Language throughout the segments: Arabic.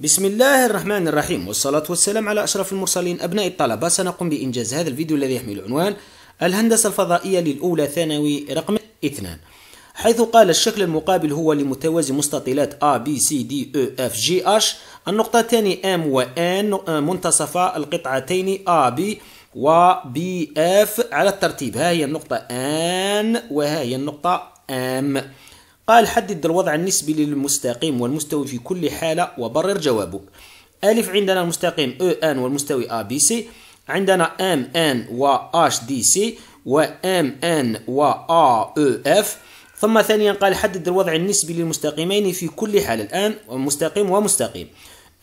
بسم الله الرحمن الرحيم والصلاة والسلام على أشرف المرسلين أبناء الطلبة سنقوم بإنجاز هذا الفيديو الذي يحمل عنوان الهندسة الفضائية للأولى ثانوي رقم 2 حيث قال الشكل المقابل هو لمتوازي مستطيلات A B C D E F G H النقطتان M و N منتصفة القطعتين A B و B F على الترتيب ها هي النقطة N وها هي النقطة M قال حدد الوضع النسبي للمستقيم والمستوي في كل حالة وبرر جوابك ألف عندنا المستقيم أو أن والمستوي أ بي سي عندنا أم أن و أش دي سي أم أن و أ أو إف ثم ثانيا قال حدد الوضع النسبي للمستقيمين في كل حالة الآن مستقيم ومستقيم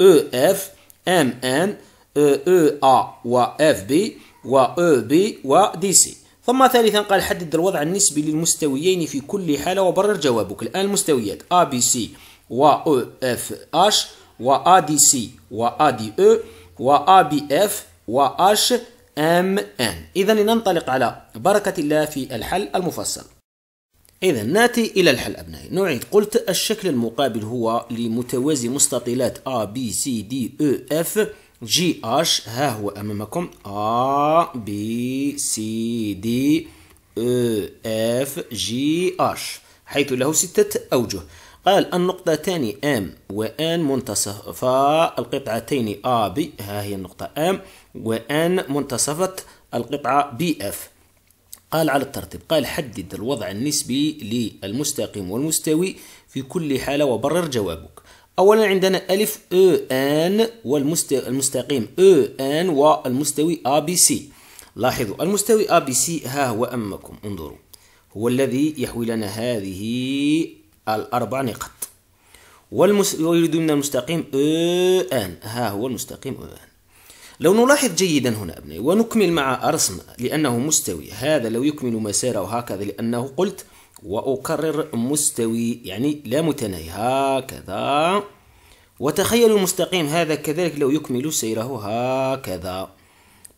أو إف أم أن أو أ و إف بي و أو بي و دي سي ثم ثالثا قال حدد الوضع النسبي للمستويين في كل حالة وبرر جوابك الآن المستويات A B C و E F H و A D C و A D E و A B F و H M N إذا لننطلق على بركة الله في الحل المفصل إذا نأتي إلى الحل أبنائي نعيد قلت الشكل المقابل هو لمتوازي مستطيلات A B C D E F جي اش ها هو امامكم ا بي سي دي او اف جي اش حيث له ستة اوجه قال النقطتان ام وان منتصفا القطعتين ا بي ها هي النقطة ام وان منتصفة القطعة بي اف قال على الترتيب قال حدد الوضع النسبي للمستقيم والمستوي في كل حالة وبرر جوابك أولا عندنا ألف أو أن والمستقيم أو أن والمستوي أ بي سي لاحظوا المستوي أ بي سي ها هو أمامكم انظروا هو الذي يحوي لنا هذه الأربع نقط ويريد منا المستقيم أو أن ها هو المستقيم أو أن لو نلاحظ جيدا هنا أبنائي ونكمل مع الرسم لأنه مستوي هذا لو يكمل مساره هكذا لأنه قلت وأكرر مستوي يعني لا متناهي هكذا وتخيلوا المستقيم هذا كذلك لو يكمل سيره هكذا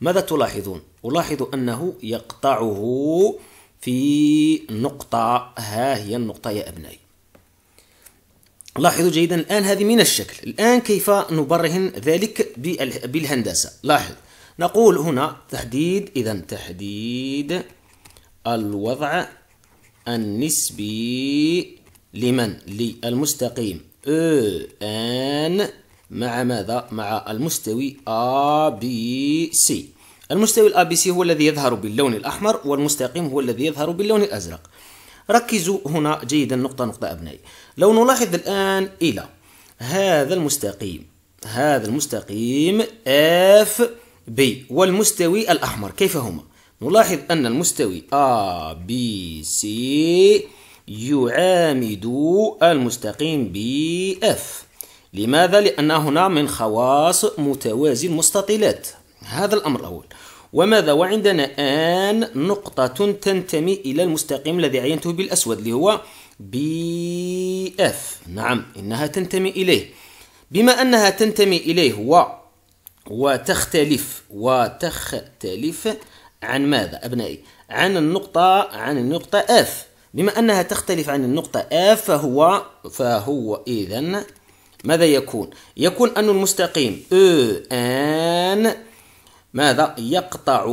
ماذا تلاحظون؟ ألاحظ أنه يقطعه في نقطة ها هي النقطة يا أبنائي لاحظوا جيدا الآن هذه من الشكل الآن كيف نبرهن ذلك بالهندسة لاحظ نقول هنا تحديد إذا تحديد الوضع النسبي لمن للمستقيم او ان مع ماذا مع المستوي ا بي سي المستوي الأ بي سي هو الذي يظهر باللون الأحمر والمستقيم هو الذي يظهر باللون الأزرق ركزوا هنا جيدا نقطة نقطة أبنائي لو نلاحظ الآن إلى هذا المستقيم هذا المستقيم اف بي والمستوي الأحمر كيف هما؟ نلاحظ أن المستوي A B C يعامد المستقيم B F لماذا؟ لأن هنا من خواص متوازي المستطيلات هذا الأمر الأول وماذا وعندنا آن نقطة تنتمي إلى المستقيم الذي عينته بالأسود اللي هو BF نعم إنها تنتمي إليه بما أنها تنتمي إليه و وتختلف وتختلف عن ماذا أبنائي؟ عن النقطة عن النقطة F بما أنها تختلف عن النقطة F فهو فهو إذا ماذا يكون؟ يكون أن المستقيم أن e ماذا؟ يقطع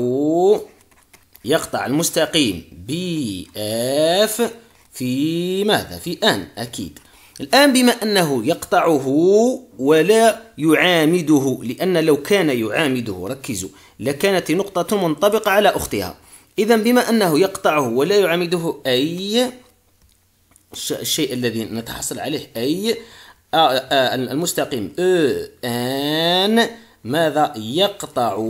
يقطع المستقيم اف في ماذا؟ في N أكيد الآن بما أنه يقطعه ولا يعامده لأن لو كان يعامده ركزوا لكانت نقطة منطبقة على أختها إذا بما أنه يقطعه ولا يعامده أي الشيء الذي نتحصل عليه أي آه، آه، المستقيم أن ماذا يقطع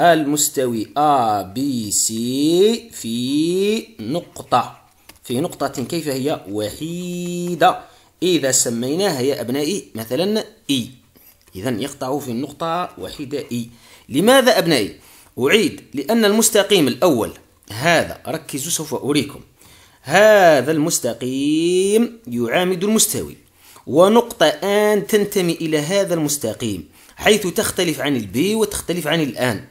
المستوي أ B سي في نقطة في نقطة كيف هي وحيدة إذا سميناها يا أبنائي مثلا إي إذا يقطع في النقطة وحيدة إي لماذا أبنائي؟ أعيد لأن المستقيم الأول هذا ركزوا سوف أريكم هذا المستقيم يعامد المستوي ونقطة آن تنتمي إلى هذا المستقيم حيث تختلف عن البي وتختلف عن الآن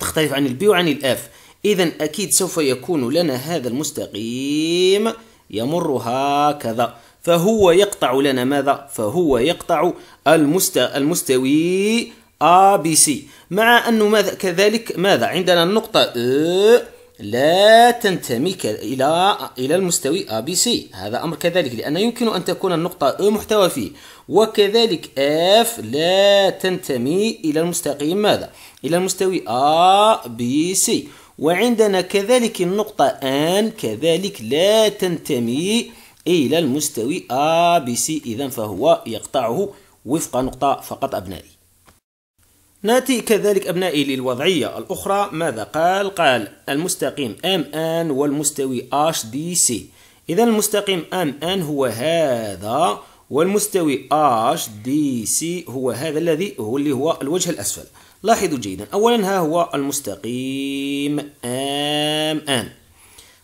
تختلف عن البي وعن الآف إذا أكيد سوف يكون لنا هذا المستقيم يمر هكذا فهو يقطع لنا ماذا؟ فهو يقطع المست... المستوي A B C مع أنه ماذا كذلك ماذا عندنا النقطة E لا تنتمي إلى إلى المستوي A B C هذا أمر كذلك لأن يمكن أن تكون النقطة E محتوى فيه وكذلك F لا تنتمي إلى المستقيم ماذا إلى المستوي A B C وعندنا كذلك النقطة أن كذلك لا تنتمي إلى المستوي أ B C إذا فهو يقطعه وفق نقطة فقط أبنائي ناتي كذلك أبنائي للوضعية الأخرى ماذا قال؟ قال المستقيم MN والمستوي HDC إذا المستقيم MN هو هذا والمستوي HDC هو هذا الذي هو اللي هو الوجه الأسفل لاحظوا جيدا أولا ها هو المستقيم آم آن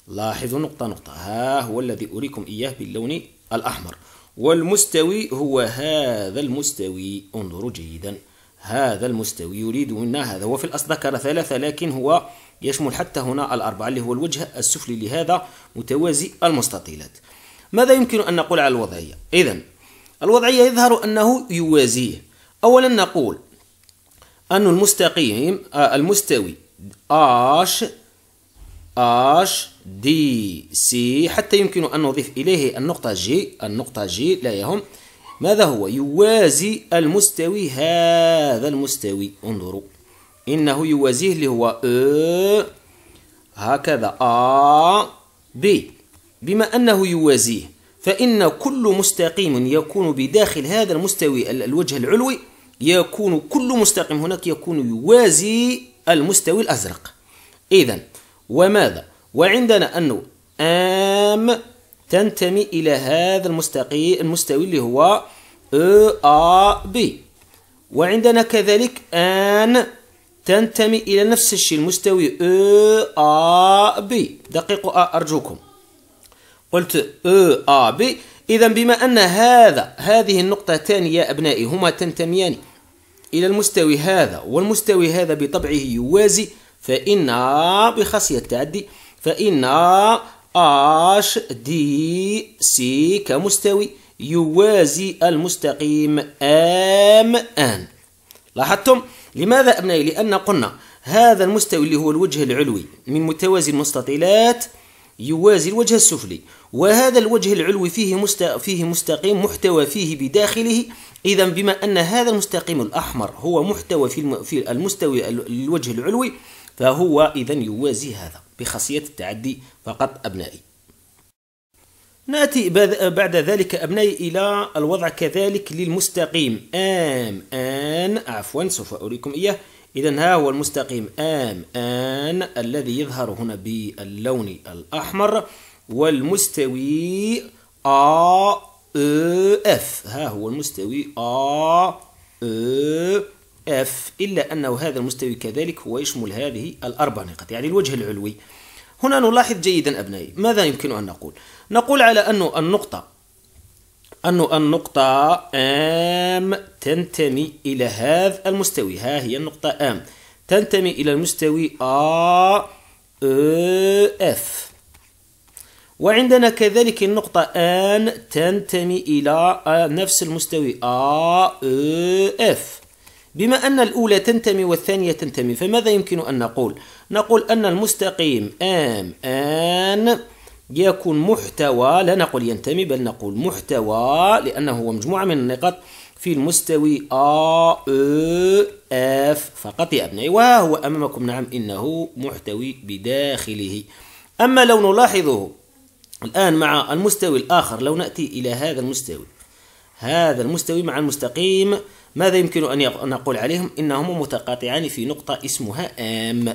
لاحظوا نقطة نقطة ها هو الذي أريكم إياه باللون الأحمر والمستوي هو هذا المستوي انظروا جيدا هذا المستوي يريد منا هذا هو في الأصل ذكر ثلاثة لكن هو يشمل حتى هنا الأربعة اللي هو الوجه السفلي لهذا متوازي المستطيلات ماذا يمكن أن نقول على الوضعية؟ إذا الوضعية يظهر أنه يوازيه أولا نقول أن المستقيم آه، المستوي اش اش دي سي حتى يمكن أن نضيف إليه النقطة جي النقطة جي لا يهم ماذا هو يوازي المستوي هذا المستوي انظروا إنه يوازيه اللي هو أ هكذا أ ب بما أنه يوازيه فإن كل مستقيم يكون بداخل هذا المستوي الوجه العلوي يكون كل مستقيم هناك يكون يوازي المستوي الأزرق إذا وماذا وعندنا أنه أم تنتمي إلى هذا المستقيم المستوي اللي هو أ بي وعندنا كذلك أن تنتمي إلى نفس الشيء المستوي أ بي أ أرجوكم قلت أ بي إذا بما أن هذا هذه النقطتان يا أبنائي هما تنتميان إلى المستوي هذا والمستوي هذا بطبعه يوازي فإن بخاصية التعدي فإن اش دي سي كمستوي يوازي المستقيم ام ان لاحظتم لماذا أبنائي لأن قلنا هذا المستوي اللي هو الوجه العلوي من متوازي المستطيلات يوازي الوجه السفلي وهذا الوجه العلوي فيه مست... فيه مستقيم محتوى فيه بداخله إذا بما أن هذا المستقيم الأحمر هو محتوى في, في المستوي الوجه العلوي فهو إذا يوازي هذا بخاصية التعدي فقط أبنائي ناتي بعد ذلك أبنائي إلى الوضع كذلك للمستقيم آم آن عفوا سوف أريكم إياه إذا ها هو المستقيم آم آن الذي يظهر هنا باللون الأحمر والمستوي أ اف ها هو المستوي أ اف إلا أنه هذا المستوي كذلك هو يشمل هذه الأربع نقاط يعني الوجه العلوي هنا نلاحظ جيدا أبنائي ماذا يمكن أن نقول نقول على أن النقطة أن النقطة أم تنتمي إلى هذا المستوي ها هي النقطة أم تنتمي إلى المستوي أ أه اف وعندنا كذلك النقطة أن تنتمي إلى نفس المستوي ا E بما أن الأولى تنتمي والثانية تنتمي فماذا يمكن أن نقول؟ نقول أن المستقيم ام ان يكون محتوى لا نقول ينتمي بل نقول محتوى لأنه هو مجموعة من النقط في المستوي ا E فقط يا أبنائي وها هو أمامكم نعم إنه محتوي بداخله أما لو نلاحظه الآن مع المستوي الآخر لو نأتي إلى هذا المستوي هذا المستوي مع المستقيم ماذا يمكن أن نقول عليهم إنهما متقاطعان في نقطة اسمها آم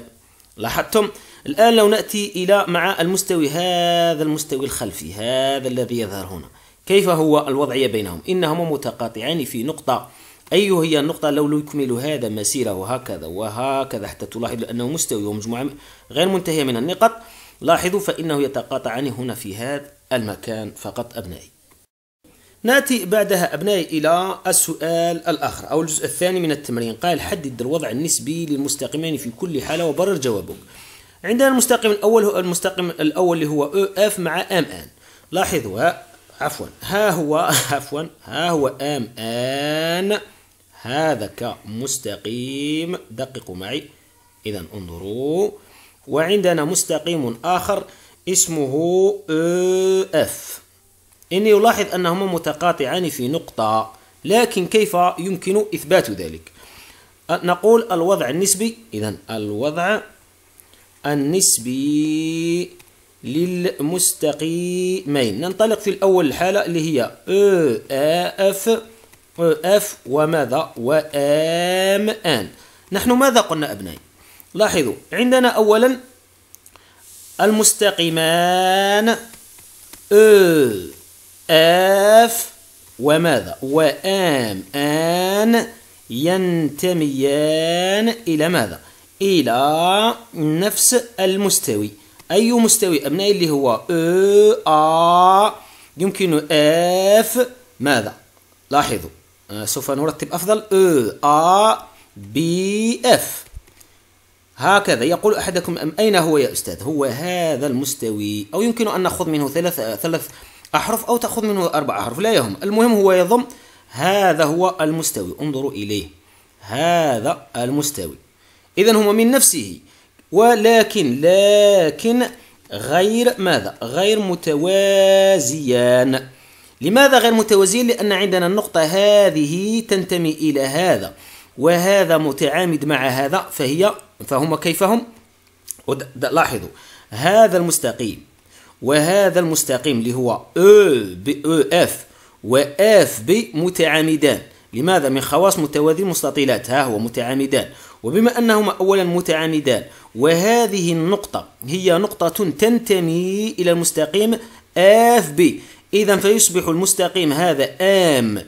لاحظتم الآن لو نأتي إلى مع المستوي هذا المستوي الخلفي هذا الذي يظهر هنا كيف هو الوضعية بينهم إنهما متقاطعان في نقطة أي هي النقطة لو يكمل هذا مسيره هكذا وهكذا حتى تلاحظ أنه مستوي ومجموعة غير منتهية من النقط لاحظوا فإنه يتقاطعان هنا في هذا المكان فقط أبنائي ناتي بعدها أبنائي إلى السؤال الآخر أو الجزء الثاني من التمرين قال حدد الوضع النسبي للمستقيمين في كل حالة وبرر جوابك عندنا المستقيم الأول هو المستقيم الأول اللي هو أو أف مع أم آن لاحظوا ها عفوا ها هو عفوا ها هو أم آن هذا كمستقيم دققوا معي إذا انظروا وعندنا مستقيم آخر اسمه اف إني ألاحظ أنهما متقاطعان في نقطة لكن كيف يمكن إثبات ذلك نقول الوضع النسبي إذا الوضع النسبي للمستقيمين ننطلق في الأول الحالة اللي هي اف اف وماذا وام ان نحن ماذا قلنا أبنائي لاحظوا عندنا أولا المستقيمان أ أف وماذا وآم آن ينتميان إلى ماذا إلى نفس المستوي أي مستوي أبنائي اللي هو أو آ يمكن اف ماذا لاحظوا أه، سوف نرتب أفضل أو آ بي اف هكذا يقول أحدكم أم أين هو يا أستاذ هو هذا المستوي أو يمكن أن نأخذ منه ثلاث ثلاث أحرف أو تأخذ منه أربع أحرف لا يهم المهم هو يضم هذا هو المستوي انظروا إليه هذا المستوي إذا هو من نفسه ولكن لكن غير ماذا غير متوازيان لماذا غير متوازيان لأن عندنا النقطة هذه تنتمي إلى هذا وهذا متعامد مع هذا فهي فهم كيف هم لاحظوا هذا المستقيم وهذا المستقيم اللي هو او ب او اف واف بي متعامدان لماذا من خواص متوازي المستطيلات ها هو متعامدان وبما انهما اولا متعامدان وهذه النقطه هي نقطه تنتمي الى المستقيم اف بي اذا فيصبح المستقيم هذا ام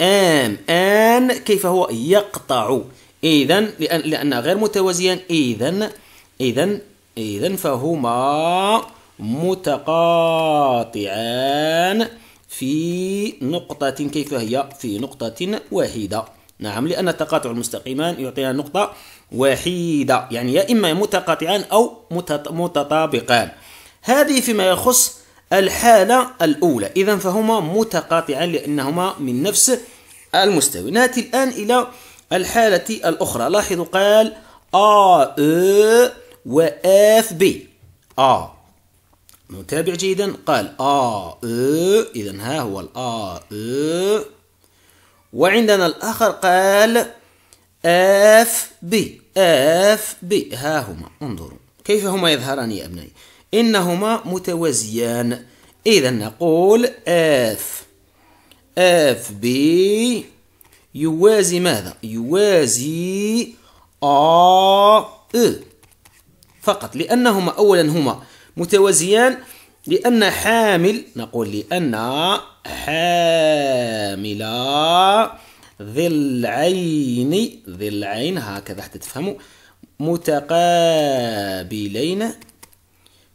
ام ان كيف هو يقطع إذا لأن لأن غير متوازيان إذا إذا إذا فهما متقاطعان في نقطة كيف هي في نقطة واحدة نعم لأن التقاطع المستقيمان يعطينا نقطة وحيدة يعني يا إما متقاطعان أو متطابقان هذه فيما يخص الحالة الأولى إذا فهما متقاطعان لأنهما من نفس المستوى نأتي الآن إلى الحالة الأخرى لاحظوا قال آ أ و اف بي آ نتابع جيدا قال آ أ إذا ها هو الآ أ وعندنا الآخر قال اف بي اف بي ها هما انظروا كيف هما يظهران يا أبنائي إنهما متوازيان إذا نقول اف اف بي يوازي ماذا يوازي ا إ فقط لأنهما أولا هما متوازيان لأن حامل نقول لأن حامل ذي العين ذي العين هكذا حتى تفهموا متقابلين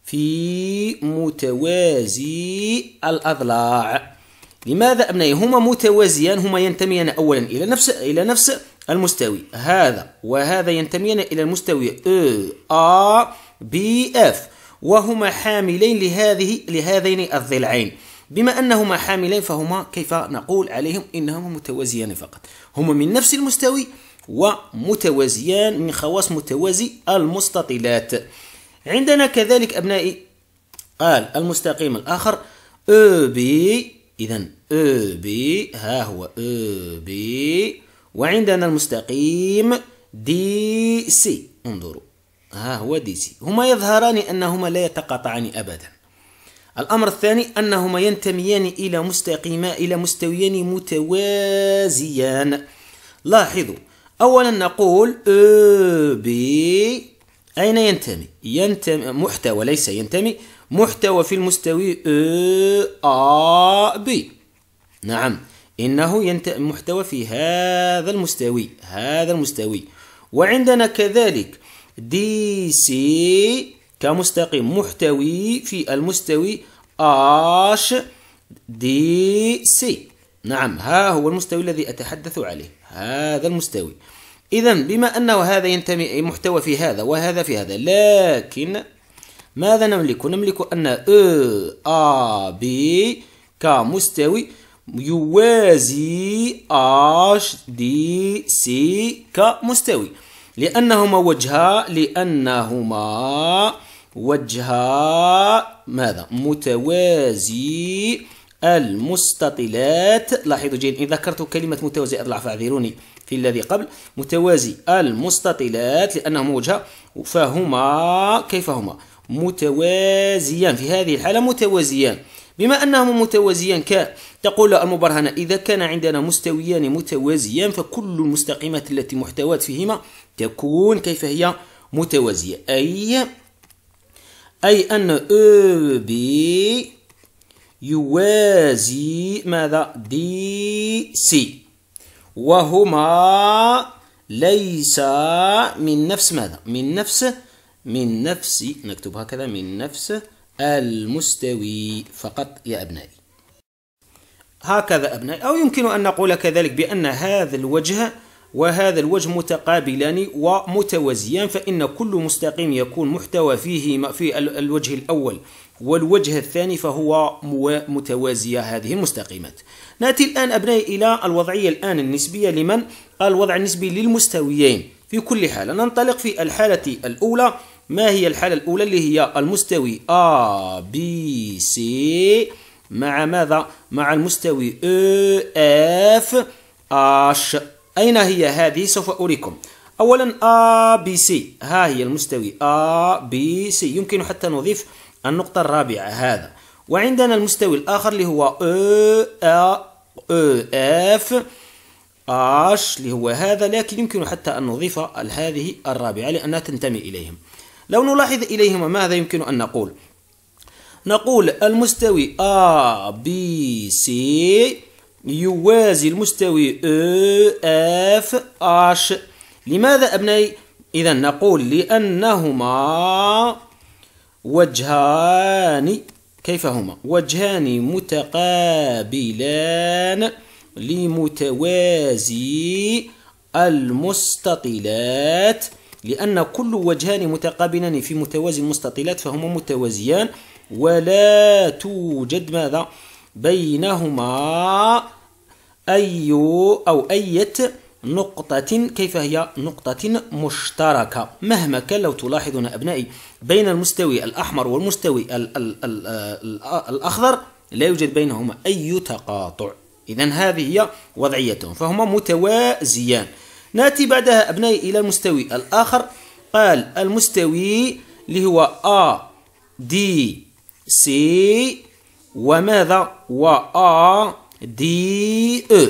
في متوازي الأضلاع لماذا أبنائي هما متوازيان هما ينتميان أولا إلى نفس إلى نفس المستوي هذا وهذا ينتميان إلى المستوي أ بي إف وهما حاملين لهذه لهذين الضلعين بما أنهما حاملين فهما كيف نقول عليهم إنهما متوازيان فقط هما من نفس المستوي ومتوازيان من خواص متوازي المستطيلات عندنا كذلك أبنائي قال المستقيم الآخر أو بي إذا أو بي ها هو أو بي وعندنا المستقيم دي سي انظروا ها هو دي سي هما يظهران أنهما لا يتقاطعان أبدا الأمر الثاني أنهما ينتميان إلى مستقيما إلى مستويان متوازيان لاحظوا أولا نقول أو بي أين ينتمي؟ ينتمي محتوى ليس ينتمي محتوى في المستوي أ ب نعم إنه ينت... محتوى في هذا المستوي هذا المستوي وعندنا كذلك دي سي كمستقيم محتوي في المستوي اش دي سي نعم ها هو المستوي الذي أتحدث عليه هذا المستوي إذا بما أنه هذا ينتمي محتوى في هذا وهذا في هذا لكن ماذا نملك نملك أن أ أ بي كمستوي يوازي أش دي سي كمستوي لأنهما وجها لأنهما وجها ماذا متوازي المستطيلات لاحظوا جيد إن ذكرت كلمة متوازي أضلع فاعذروني في الذي قبل متوازي المستطيلات لأنهما وجهة فهما كيف هما متوازيان في هذه الحالة متوازيان بما أنهما متوازيان ك تقول المبرهنة إذا كان عندنا مستويان متوازيان فكل المستقيمات التي محتوات فيهما تكون كيف هي متوازية أي أي أن أو بي يوازي ماذا دي سي وهما ليس من نفس ماذا من نفس من نفس نكتب هكذا من نفس المستوي فقط يا أبنائي هكذا أبنائي أو يمكن أن نقول كذلك بأن هذا الوجه وهذا الوجه متقابلان ومتوازيان فإن كل مستقيم يكون محتوى فيه في الوجه الأول والوجه الثاني فهو متوازية هذه المستقيمات نأتي الآن أبنائي إلى الوضعية الآن النسبية لمن؟ الوضع النسبي للمستويين في كل حالة ننطلق في الحالة الأولى ما هي الحالة الأولى اللي هي المستوي A B C مع ماذا؟ مع المستوي E F H أين هي هذه؟ سوف أريكم أولا A B C ها هي المستوي A B C يمكن حتى نضيف النقطة الرابعة هذا وعندنا المستوي الآخر اللي هو E, e F H اللي هو هذا لكن يمكن حتى أن نضيف هذه الرابعة لأنها تنتمي إليهم لو نلاحظ إليهما ماذا يمكن أن نقول نقول المستوي A B C يوازي المستوي E F H لماذا أبنائي إذا نقول لأنهما وجهان كيف هما وجهان متقابلان لمتوازي المستطيلات لأن كل وجهان متقابلان في متوازي المستطيلات فهما متوازيان ولا توجد ماذا بينهما أي أو أية نقطة كيف هي نقطة مشتركة مهما كان لو تلاحظون أبنائي بين المستوي الأحمر والمستوي الـ الـ الـ الأخضر لا يوجد بينهما أي تقاطع إذا هذه هي وضعيتهم فهما متوازيان نأتي بعدها أبنائي إلى المستوي الآخر قال المستوي اللي هو أ دي سي وماذا و أ دي أو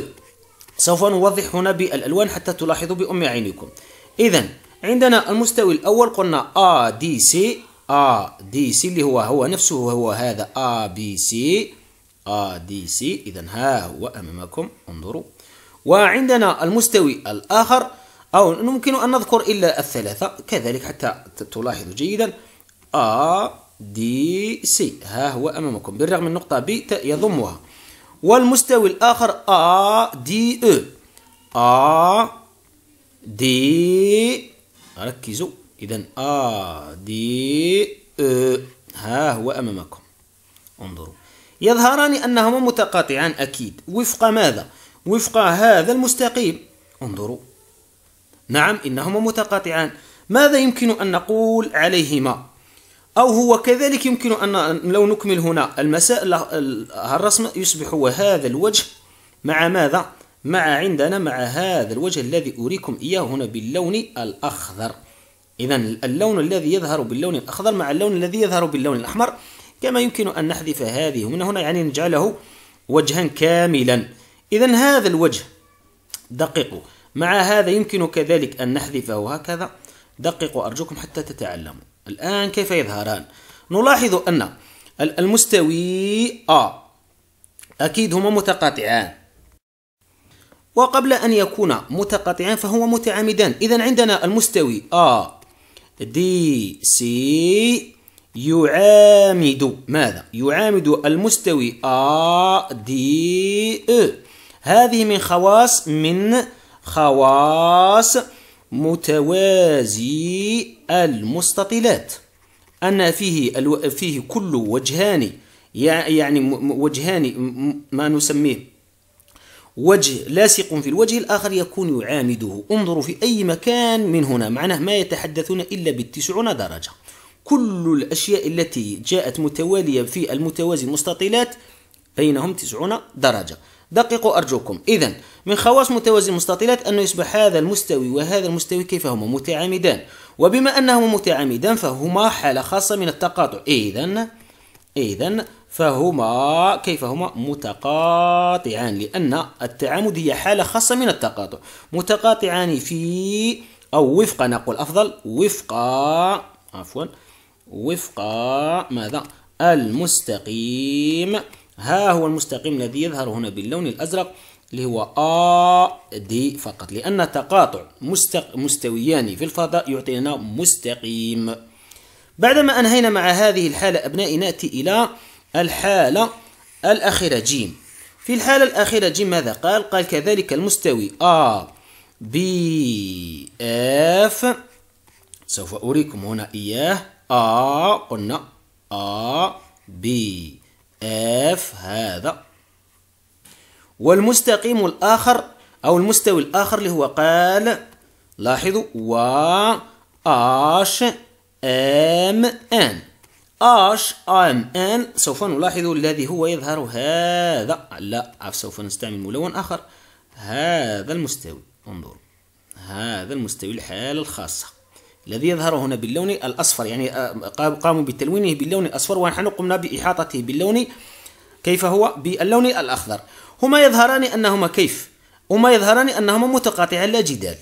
سوف نوضح هنا بالألوان حتى تلاحظوا بأم عينكم إذا عندنا المستوي الأول قلنا أ دي سي أ دي سي اللي هو هو نفسه هو هذا أ بي سي أ دي سي إذا ها هو أمامكم انظروا وعندنا المستوي الآخر أو نمكن أن نذكر إلا الثلاثة كذلك حتى تلاحظوا جيدا A D C ها هو أمامكم بالرغم من نقطة B يضمها والمستوي الآخر A D E A D ركزوا إذا A D E ها هو أمامكم انظروا يظهران أنهما متقاطعان أكيد وفق ماذا؟ وفق هذا المستقيم انظروا نعم إنهما متقاطعان ماذا يمكن أن نقول عليهما أو هو كذلك يمكن أن لو نكمل هنا المساء الرسم يصبح هذا الوجه مع ماذا مع عندنا مع هذا الوجه الذي أريكم إياه هنا باللون الأخضر إذا اللون الذي يظهر باللون الأخضر مع اللون الذي يظهر باللون الأحمر كما يمكن أن نحذف هذه من هنا يعني نجعله وجها كاملا إذا هذا الوجه دققوا مع هذا يمكن كذلك أن نحذفه هكذا دققوا أرجوكم حتى تتعلموا الآن كيف يظهران نلاحظ أن المستوي أ أكيد هما متقاطعان وقبل أن يكون متقاطعان فهما متعامدان إذا عندنا المستوي أ دي سي يعامد ماذا؟ يعامد المستوي أ دي أ هذه من خواص من خواص متوازي المستطيلات أن فيه الو... فيه كل وجهان يعني وجهان ما نسميه وجه لاصق في الوجه الآخر يكون يعانده انظروا في أي مكان من هنا معناه ما يتحدثون إلا بالتسعون درجة كل الأشياء التي جاءت متوالية في المتوازي المستطيلات بينهم تسعون درجة دققوا أرجوكم إذا من خواص متوازي المستطيلات أنه يصبح هذا المستوي وهذا المستوي كيف هما متعامدان وبما أنهما متعامدان فهما حالة خاصة من التقاطع إذا إذا فهما كيف هما متقاطعان لأن التعامد هي حالة خاصة من التقاطع متقاطعان في أو وفق نقول أفضل وفق عفوا وفق ماذا المستقيم ها هو المستقيم الذي يظهر هنا باللون الأزرق اللي هو A D فقط لأن تقاطع مستق... مستويان في الفضاء يعطينا مستقيم بعدما أنهينا مع هذه الحالة أبنائي نأتي إلى الحالة الأخيرة جيم في الحالة الأخيرة جيم ماذا قال؟ قال كذلك المستوي A B F سوف أريكم هنا إياه A قلنا A B اف هذا والمستقيم الآخر أو المستوي الآخر اللي هو قال لاحظوا و اش ام ان اش ام ان سوف نلاحظ الذي هو يظهر هذا لا سوف نستعمل ملون آخر هذا المستوي انظروا هذا المستوي الحالة الخاصة الذي يظهر هنا باللون الأصفر يعني آه، قاموا بتلوينه باللون الأصفر ونحن قمنا بإحاطته باللون كيف هو باللون الأخضر هما يظهران أنهما كيف هما يظهران أنهما متقاطعان لا جدال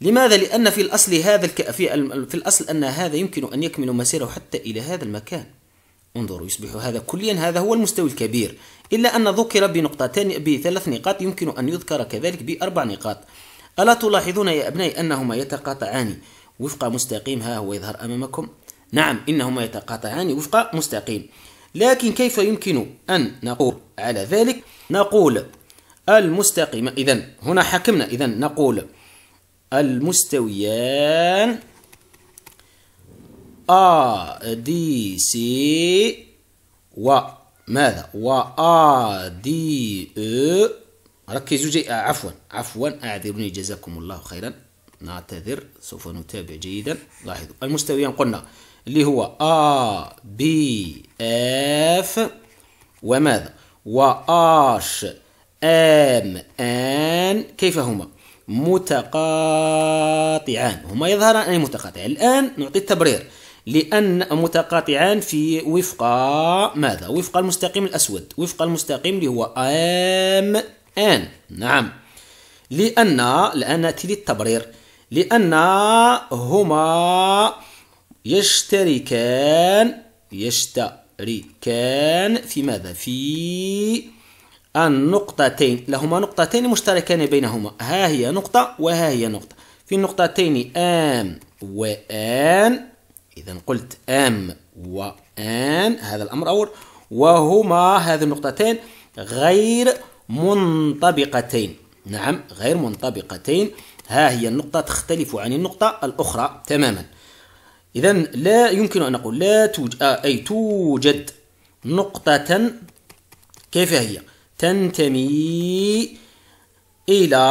لماذا؟ لأن في الأصل هذا الك... في, في الأصل أن هذا يمكن أن يكمل مسيره حتى إلى هذا المكان انظروا يصبح هذا كليا هذا هو المستوي الكبير إلا أن ذكر بنقطتين بثلاث نقاط يمكن أن يذكر كذلك بأربع نقاط ألا تلاحظون يا أبنائي أنهما يتقاطعان وفق مستقيم ها هو يظهر أمامكم نعم إنهما يتقاطعان وفق مستقيم لكن كيف يمكن أن نقول على ذلك نقول المستقيم إذا هنا حكمنا إذا نقول المستويان أ دي سي و ماذا و أ دي أ ركزوا جي عفوا عفوا أعذروني جزاكم الله خيرا نعتذر سوف نتابع جيدا لاحظوا المستويان قلنا اللي هو A B F وماذا و H M N كيف هما متقاطعان هما يظهران أي متقاطعان الآن نعطي التبرير لأن متقاطعان في وفق ماذا وفق المستقيم الأسود وفق المستقيم اللي هو M N نعم لأن الآن نأتي للتبرير لأن هما يشتركان يشتركان في ماذا؟ في النقطتين لهما نقطتين مشتركان بينهما ها هي نقطة وها هي نقطة في النقطتين آم وآن إذا قلت آم وآن هذا الأمر أول وهما هذه النقطتين غير منطبقتين نعم غير منطبقتين ها هي النقطة تختلف عن النقطة الأخرى تماما إذا لا يمكن أن نقول لا توجد آه، أي توجد نقطة كيف هي تنتمي إلى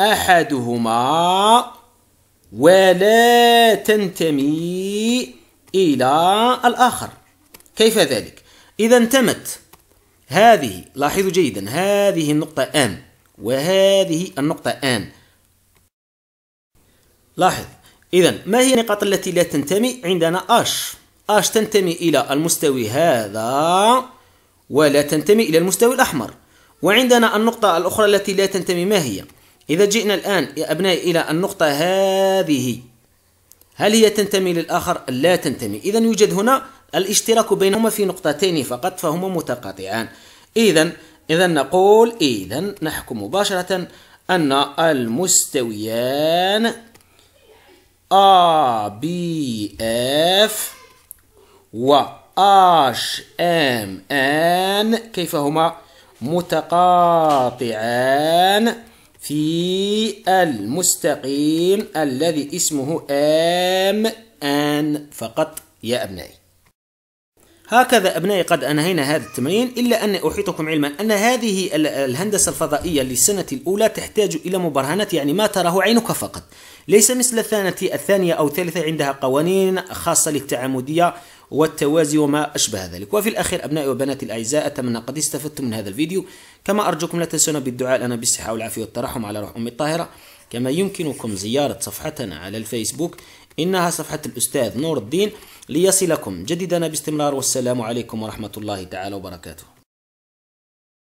أحدهما ولا تنتمي إلى الآخر كيف ذلك؟ إذا انتمت هذه لاحظوا جيدا هذه النقطة آن وهذه النقطة آن لاحظ إذا ما هي النقاط التي لا تنتمي عندنا اش اش تنتمي إلى المستوي هذا ولا تنتمي إلى المستوي الأحمر وعندنا النقطة الأخرى التي لا تنتمي ما هي إذا جئنا الآن يا أبنائي إلى النقطة هذه هل هي تنتمي للآخر؟ لا تنتمي إذا يوجد هنا الاشتراك بينهما في نقطتين فقط فهما متقاطعان إذا إذا نقول إذا نحكم مباشرة أن المستويان A B F و H M N كيف هما متقاطعان في المستقيم الذي اسمه M N فقط يا أبنائي هكذا أبنائي قد أنهينا هذا التمرين إلا أن أحيطكم علما أن هذه الهندسة الفضائية للسنة الأولى تحتاج إلى مبرهنة يعني ما تراه عينك فقط ليس مثل الثانية الثانية أو الثالثة عندها قوانين خاصة للتعامدية والتوازي وما أشبه ذلك وفي الأخير أبنائي وبناتي الأعزاء أتمنى قد استفدتم من هذا الفيديو كما أرجوكم لا تنسونا بالدعاء لنا بالصحة والعافية والترحم على روح أمي الطاهرة كما يمكنكم زيارة صفحتنا على الفيسبوك إنها صفحة الأستاذ نور الدين ليصلكم جديدنا باستمرار والسلام عليكم ورحمة الله تعالى وبركاته